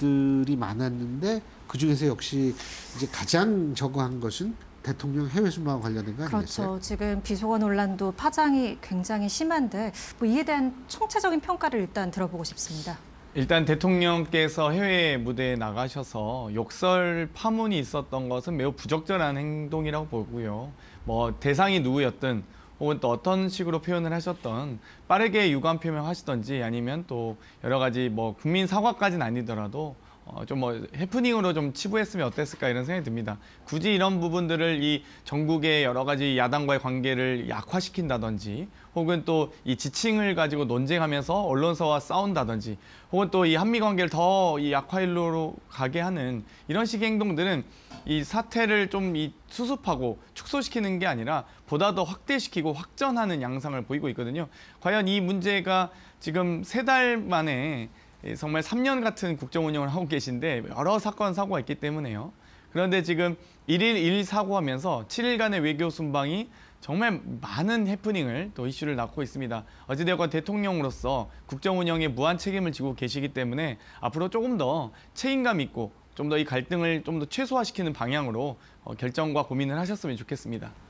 일들이 많았는데 그 중에서 역시 이제 가장 적응한 것은 대통령 해외 순방 관련된 거 아니겠어요? 그렇죠. 지금 비속어 논란도 파장이 굉장히 심한데 뭐 이에 대한 총체적인 평가를 일단 들어보고 싶습니다. 일단 대통령께서 해외 무대에 나가셔서 욕설 파문이 있었던 것은 매우 부적절한 행동이라고 보고요. 뭐 대상이 누구였든 혹은 또 어떤 식으로 표현을 하셨던 빠르게 유감 표명하시던지 아니면 또 여러 가지 뭐 국민 사과까지는 아니더라도 어, 좀뭐 해프닝으로 좀 치부했으면 어땠을까 이런 생각이 듭니다. 굳이 이런 부분들을 이 전국의 여러 가지 야당과의 관계를 약화시킨다든지 혹은 또 이 지칭을 가지고 논쟁하면서 언론사와 싸운다든지 혹은 또 이 한미 관계를 더이 약화일로로 가게 하는 이런 식의 행동들은 이 사태를 좀 이 수습하고 축소시키는 게 아니라 보다 더 확대시키고 확전하는 양상을 보이고 있거든요. 과연 이 문제가 지금 세 달 만에 예, 정말 3년 같은 국정 운영을 하고 계신데 여러 사건 사고가 있기 때문에요. 그런데 지금 1일 1 사고하면서 7일간의 외교 순방이 정말 많은 해프닝을 또 이슈를 낳고 있습니다. 어찌되었건 대통령으로서 국정 운영에 무한 책임을 지고 계시기 때문에 앞으로 조금 더 책임감 있고 좀 더 이 갈등을 좀 더 최소화시키는 방향으로 어, 결정과 고민을 하셨으면 좋겠습니다.